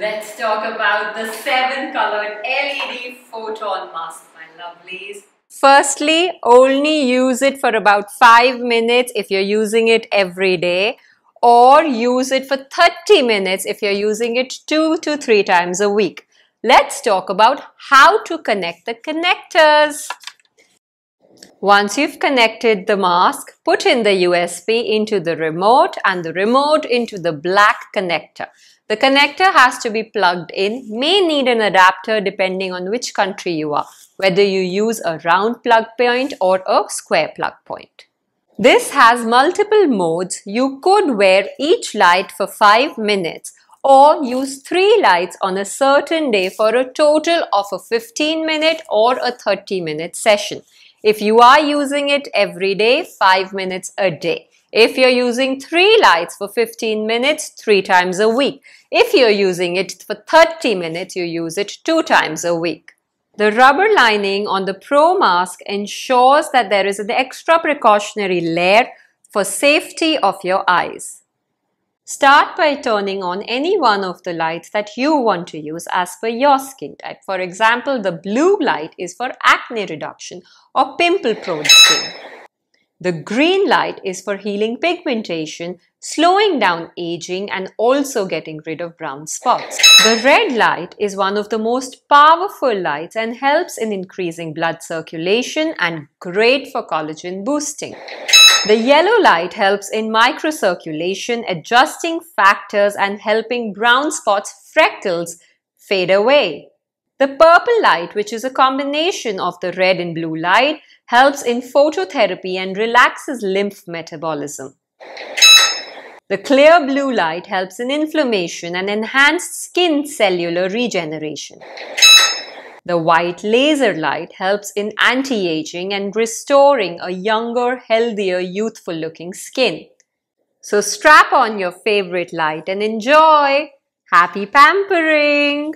Let's talk about the seven colored LED photon mask, my lovelies. Firstly, only use it for about 5 minutes if you're using it every day or use it for 30 minutes if you're using it 2 to 3 times a week. Let's talk about how to connect the connectors. Once you've connected the mask, put in the USB into the remote and the remote into the black connector. The connector has to be plugged in, may need an adapter depending on which country you are, whether you use a round plug point or a square plug point. This has multiple modes. You could wear each light for 5 minutes or use 3 lights on a certain day for a total of a 15 minute or a 30 minute session. If you are using it every day, 5 minutes a day. If you're using 3 lights for 15 minutes, 3 times a week. If you're using it for 30 minutes, you use it 2 times a week. The rubber lining on the Pro mask ensures that there is an extra precautionary layer for safety of your eyes. Start by turning on any one of the lights that you want to use as per your skin type. For example, the blue light is for acne reduction or pimple prone skin. The green light is for healing pigmentation, slowing down aging and also getting rid of brown spots. The red light is one of the most powerful lights and helps in increasing blood circulation and great for collagen boosting. The yellow light helps in microcirculation, adjusting factors and helping brown spots, freckles, fade away. The purple light, which is a combination of the red and blue light, helps in phototherapy and relaxes lymph metabolism. The clear blue light helps in inflammation and enhanced skin cellular regeneration. The white laser light helps in anti-aging and restoring a younger, healthier, youthful looking skin. So strap on your favorite light and enjoy! Happy pampering!